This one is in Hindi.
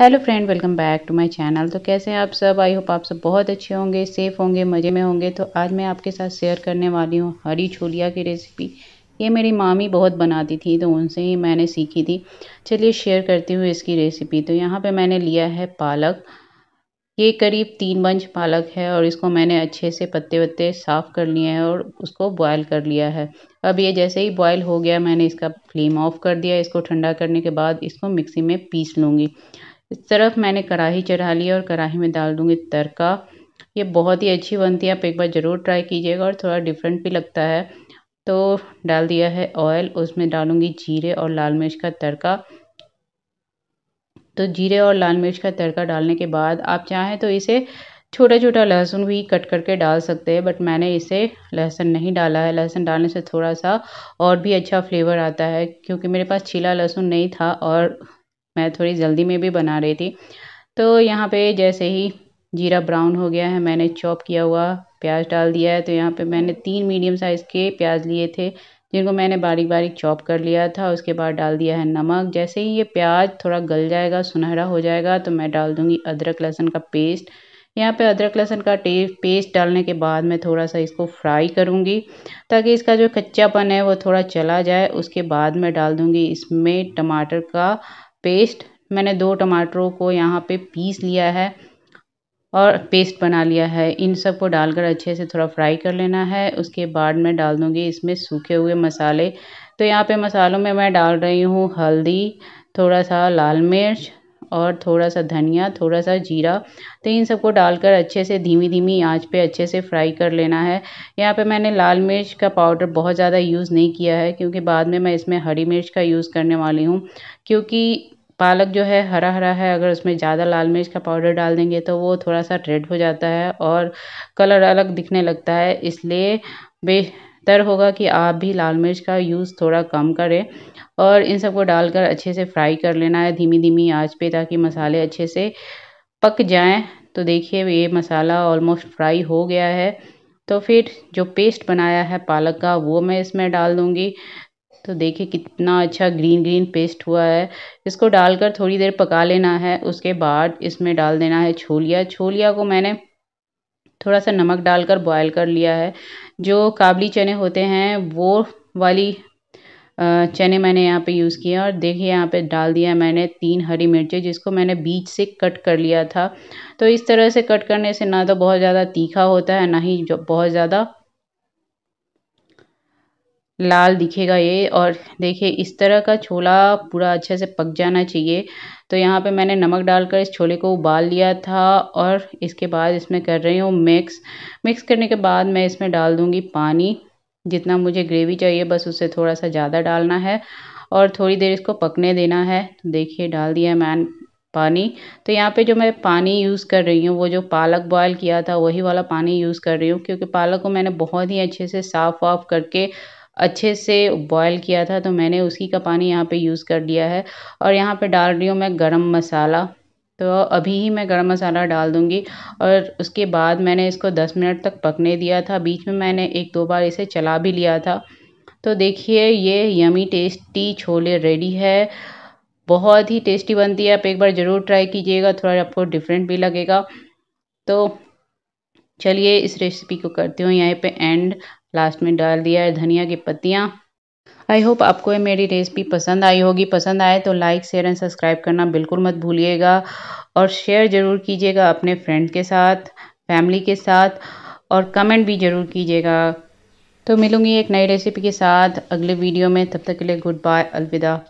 hello friend welcome back to my channel तो कैसे हैं आप सब आई होप आप सब बहुत अच्छे होंगे सेफ़ होंगे मज़े में होंगे तो आज मैं आपके साथ शेयर करने वाली हूँ हरी छोलिया की रेसिपी ये मेरी मामी बहुत बनाती थी तो उनसे ही मैंने सीखी थी चलिए शेयर करती हूँ इसकी रेसिपी तो यहाँ पर मैंने लिया है पालक ये करीब तीन बंच पालक है और इसको मैंने अच्छे से पत्ते वत्ते साफ़ कर लिए हैं और उसको बॉयल कर लिया है अब ये जैसे ही बॉयल हो गया मैंने इसका फ्लेम ऑफ़ कर दिया इसको ठंडा करने के बाद इसको मिक्सी में पीस लूँगी इस तरफ मैंने कढ़ाई चढ़ा ली और कढ़ाई में डाल दूँगी तड़का ये बहुत ही अच्छी बनती है आप एक बार ज़रूर ट्राई कीजिएगा और थोड़ा डिफरेंट भी लगता है तो डाल दिया है ऑयल उसमें डालूँगी जीरे और लाल मिर्च का तड़का तो जीरे और लाल मिर्च का तड़का डालने के बाद आप चाहें तो इसे छोटा छोटा लहसुन भी कट करके डाल सकते हैं बट मैंने इसे लहसुन नहीं डाला है लहसुन डालने से थोड़ा सा और भी अच्छा फ्लेवर आता है क्योंकि मेरे पास छीला लहसुन नहीं था और मैं थोड़ी जल्दी में भी बना रही थी तो यहाँ पे जैसे ही जीरा ब्राउन हो गया है मैंने चॉप किया हुआ प्याज डाल दिया है तो यहाँ पे मैंने तीन मीडियम साइज़ के प्याज लिए थे जिनको मैंने बारीक बारीक चॉप कर लिया था उसके बाद डाल दिया है नमक जैसे ही ये प्याज थोड़ा गल जाएगा सुनहरा हो जाएगा तो मैं डाल दूँगी अदरक लहसुन का पेस्ट यहाँ पे अदरक लहसुन का पेस्ट डालने के बाद मैं थोड़ा सा इसको फ्राई करूँगी ताकि इसका जो कच्चापन है वो थोड़ा चला जाए उसके बाद मैं डाल दूँगी इसमें टमाटर का पेस्ट मैंने दो टमाटरों को यहाँ पे पीस लिया है और पेस्ट बना लिया है इन सब को डालकर अच्छे से थोड़ा फ्राई कर लेना है उसके बाद मैं डाल दूँगी इसमें सूखे हुए मसाले तो यहाँ पे मसालों में मैं डाल रही हूँ हल्दी थोड़ा सा लाल मिर्च और थोड़ा सा धनिया थोड़ा सा जीरा तो इन सबको डालकर अच्छे से धीमी धीमी आंच पे अच्छे से फ्राई कर लेना है यहाँ पे मैंने लाल मिर्च का पाउडर बहुत ज़्यादा यूज़ नहीं किया है क्योंकि बाद में मैं इसमें हरी मिर्च का यूज़ करने वाली हूँ क्योंकि पालक जो है हरा हरा है अगर उसमें ज़्यादा लाल मिर्च का पाउडर डाल देंगे तो वो थोड़ा सा रेड हो जाता है और कलर अलग दिखने लगता है इसलिए बे बेहतर होगा कि आप भी लाल मिर्च का यूज़ थोड़ा कम करें और इन सबको डालकर अच्छे से फ्राई कर लेना है धीमी धीमी आंच पे ताकि मसाले अच्छे से पक जाएं तो देखिए ये मसाला ऑलमोस्ट फ्राई हो गया है तो फिर जो पेस्ट बनाया है पालक का वो मैं इसमें डाल दूँगी तो देखिए कितना अच्छा ग्रीन ग्रीन पेस्ट हुआ है इसको डालकर थोड़ी देर पका लेना है उसके बाद इसमें डाल देना है छोलिया छोलिया को मैंने थोड़ा सा नमक डालकर बॉयल कर लिया है जो काबली चने होते हैं वो वाली चने मैंने यहाँ पे यूज़ किया और देखिए यहाँ पे डाल दिया मैंने तीन हरी मिर्चें जिसको मैंने बीच से कट कर लिया था तो इस तरह से कट करने से ना तो बहुत ज़्यादा तीखा होता है ना ही बहुत ज़्यादा लाल दिखेगा ये और देखिए इस तरह का छोला पूरा अच्छे से पक जाना चाहिए तो यहाँ पे मैंने नमक डालकर इस छोले को उबाल लिया था और इसके बाद इसमें कर रही हूँ मिक्स मिक्स करने के बाद मैं इसमें डाल दूँगी पानी जितना मुझे ग्रेवी चाहिए बस उससे थोड़ा सा ज़्यादा डालना है और थोड़ी देर इसको पकने देना है तो देखिए डाल दिया मैन पानी तो यहाँ पे जो मैं पानी यूज़ कर रही हूँ वो जो पालक बॉयल किया था वही वाला पानी यूज़ कर रही हूँ क्योंकि पालक को मैंने बहुत ही अच्छे से साफ़ वाफ करके अच्छे से बॉयल किया था तो मैंने उसी का पानी यहाँ पे यूज़ कर दिया है और यहाँ पे डाल रही हूँ मैं गरम मसाला तो अभी ही मैं गरम मसाला डाल दूँगी और उसके बाद मैंने इसको दस मिनट तक पकने दिया था बीच में मैंने एक दो बार इसे चला भी लिया था तो देखिए ये यमी टेस्टी छोले रेडी है बहुत ही टेस्टी बनती है आप एक बार ज़रूर ट्राई कीजिएगा थोड़ा आपको डिफरेंट भी लगेगा तो चलिए इस रेसिपी को करती हूँ यहाँ पे एंड लास्ट में डाल दिया है धनिया की पत्तियाँ आई होप आपको ये मेरी रेसिपी पसंद आई होगी पसंद आए तो लाइक शेयर एंड सब्सक्राइब करना बिल्कुल मत भूलिएगा और शेयर ज़रूर कीजिएगा अपने फ्रेंड के साथ फैमिली के साथ और कमेंट भी ज़रूर कीजिएगा तो मिलूँगी एक नई रेसिपी के साथ अगले वीडियो में तब तक के लिए गुड बाय अलविदा